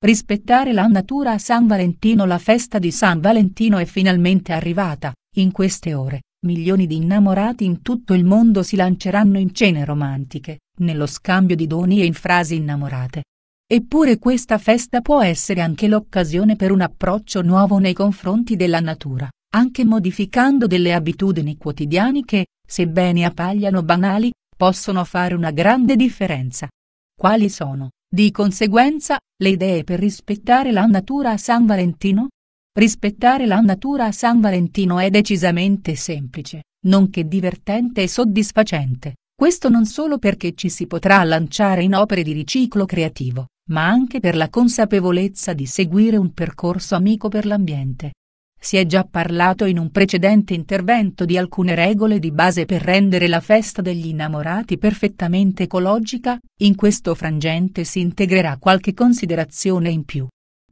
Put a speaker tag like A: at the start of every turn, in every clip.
A: Rispettare la natura a San Valentino La festa di San Valentino è finalmente arrivata, in queste ore, milioni di innamorati in tutto il mondo si lanceranno in cene romantiche, nello scambio di doni e in frasi innamorate. Eppure questa festa può essere anche l'occasione per un approccio nuovo nei confronti della natura, anche modificando delle abitudini quotidiane che, sebbene appagliano banali, possono fare una grande differenza. Quali sono? Di conseguenza, le idee per rispettare la natura a San Valentino? Rispettare la natura a San Valentino è decisamente semplice, nonché divertente e soddisfacente, questo non solo perché ci si potrà lanciare in opere di riciclo creativo, ma anche per la consapevolezza di seguire un percorso amico per l'ambiente. Si è già parlato in un precedente intervento di alcune regole di base per rendere la festa degli innamorati perfettamente ecologica, in questo frangente si integrerà qualche considerazione in più.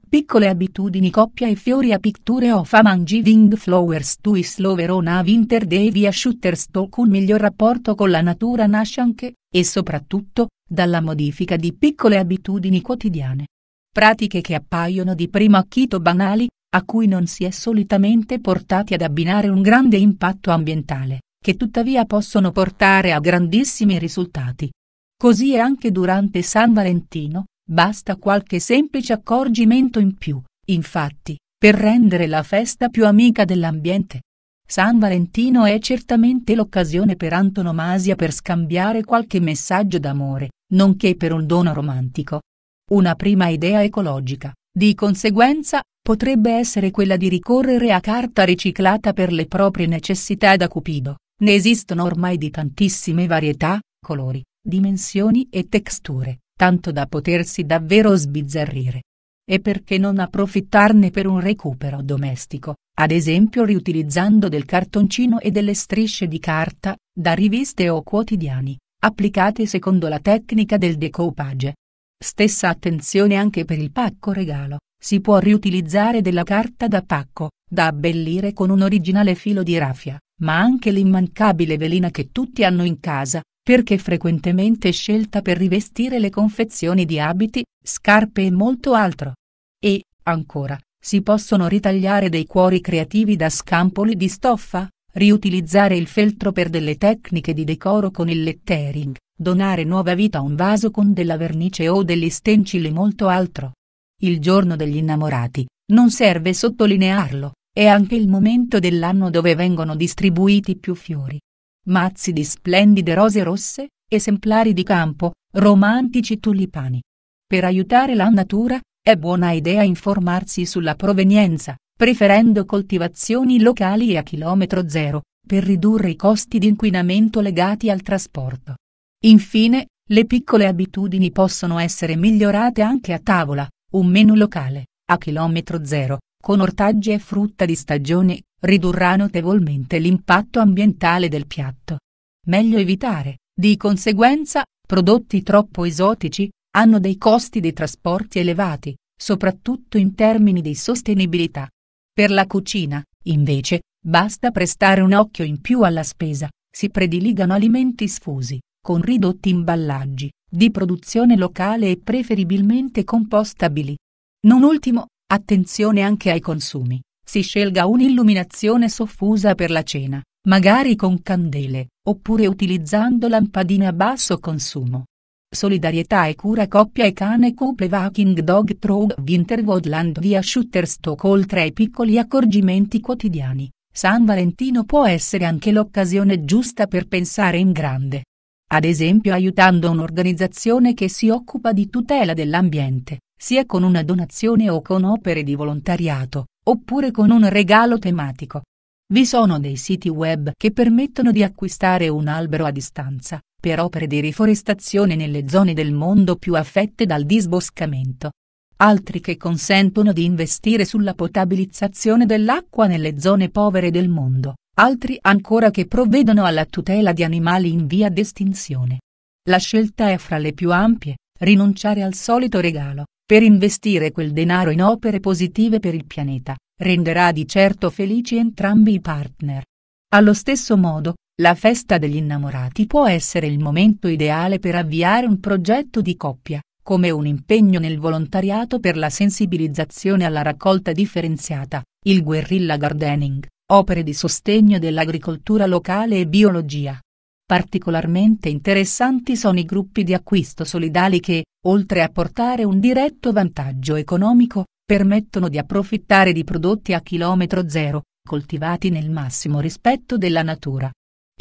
A: Piccole abitudini coppia e fiori a picture of among giving flowers to is lover on a winter day via Shutterstock un miglior rapporto con la natura nasce anche, e soprattutto, dalla modifica di piccole abitudini quotidiane pratiche che appaiono di primo acchito banali, a cui non si è solitamente portati ad abbinare un grande impatto ambientale, che tuttavia possono portare a grandissimi risultati. Così è anche durante San Valentino, basta qualche semplice accorgimento in più, infatti, per rendere la festa più amica dell'ambiente. San Valentino è certamente l'occasione per antonomasia per scambiare qualche messaggio d'amore, nonché per un dono romantico. Una prima idea ecologica, di conseguenza, potrebbe essere quella di ricorrere a carta riciclata per le proprie necessità da cupido. Ne esistono ormai di tantissime varietà, colori, dimensioni e texture, tanto da potersi davvero sbizzarrire. E perché non approfittarne per un recupero domestico, ad esempio riutilizzando del cartoncino e delle strisce di carta, da riviste o quotidiani, applicate secondo la tecnica del decoupage, Stessa attenzione anche per il pacco regalo, si può riutilizzare della carta da pacco, da abbellire con un originale filo di raffia, ma anche l'immancabile velina che tutti hanno in casa, perché frequentemente scelta per rivestire le confezioni di abiti, scarpe e molto altro. E, ancora, si possono ritagliare dei cuori creativi da scampoli di stoffa, riutilizzare il feltro per delle tecniche di decoro con il lettering, donare nuova vita a un vaso con della vernice o degli stencili molto altro. Il giorno degli innamorati, non serve sottolinearlo, è anche il momento dell'anno dove vengono distribuiti più fiori. Mazzi di splendide rose rosse, esemplari di campo, romantici tulipani. Per aiutare la natura, è buona idea informarsi sulla provenienza, preferendo coltivazioni locali e a chilometro zero, per ridurre i costi di inquinamento legati al trasporto. Infine, le piccole abitudini possono essere migliorate anche a tavola, un menu locale, a chilometro zero, con ortaggi e frutta di stagione, ridurrà notevolmente l'impatto ambientale del piatto. Meglio evitare, di conseguenza, prodotti troppo esotici, hanno dei costi di trasporti elevati, soprattutto in termini di sostenibilità. Per la cucina, invece, basta prestare un occhio in più alla spesa, si prediligano alimenti sfusi, con ridotti imballaggi, di produzione locale e preferibilmente compostabili. Non ultimo, attenzione anche ai consumi. Si scelga un'illuminazione soffusa per la cena, magari con candele, oppure utilizzando lampadine a basso consumo. Solidarietà e cura coppia e cane couple Walking Dog Trog Winterwoodland via Shutterstock oltre ai piccoli accorgimenti quotidiani. San Valentino può essere anche l'occasione giusta per pensare in grande, ad esempio aiutando un'organizzazione che si occupa di tutela dell'ambiente, sia con una donazione o con opere di volontariato, oppure con un regalo tematico. Vi sono dei siti web che permettono di acquistare un albero a distanza, per opere di riforestazione nelle zone del mondo più affette dal disboscamento. Altri che consentono di investire sulla potabilizzazione dell'acqua nelle zone povere del mondo altri ancora che provvedono alla tutela di animali in via d'estinzione. La scelta è fra le più ampie, rinunciare al solito regalo, per investire quel denaro in opere positive per il pianeta, renderà di certo felici entrambi i partner. Allo stesso modo, la festa degli innamorati può essere il momento ideale per avviare un progetto di coppia, come un impegno nel volontariato per la sensibilizzazione alla raccolta differenziata, il guerrilla gardening, opere di sostegno dell'agricoltura locale e biologia. Particolarmente interessanti sono i gruppi di acquisto solidali che, oltre a portare un diretto vantaggio economico, permettono di approfittare di prodotti a chilometro zero, coltivati nel massimo rispetto della natura.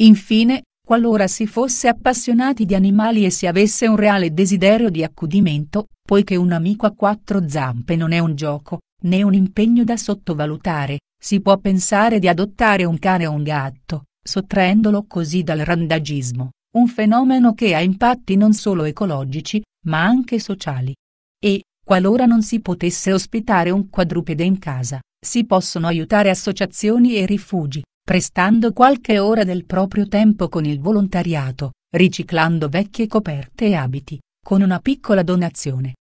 A: Infine, qualora si fosse appassionati di animali e si avesse un reale desiderio di accudimento, poiché un amico a quattro zampe non è un gioco, né un impegno da sottovalutare, si può pensare di adottare un cane o un gatto, sottraendolo così dal randagismo, un fenomeno che ha impatti non solo ecologici, ma anche sociali. E, qualora non si potesse ospitare un quadrupede in casa, si possono aiutare associazioni e rifugi, prestando qualche ora del proprio tempo con il volontariato, riciclando vecchie coperte e abiti, con una piccola donazione,